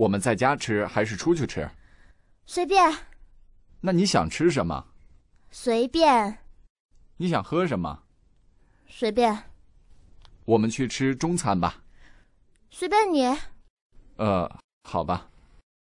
我们在家吃还是出去吃？随便。那你想吃什么？随便。你想喝什么？随便。我们去吃中餐吧。随便你。呃，好吧。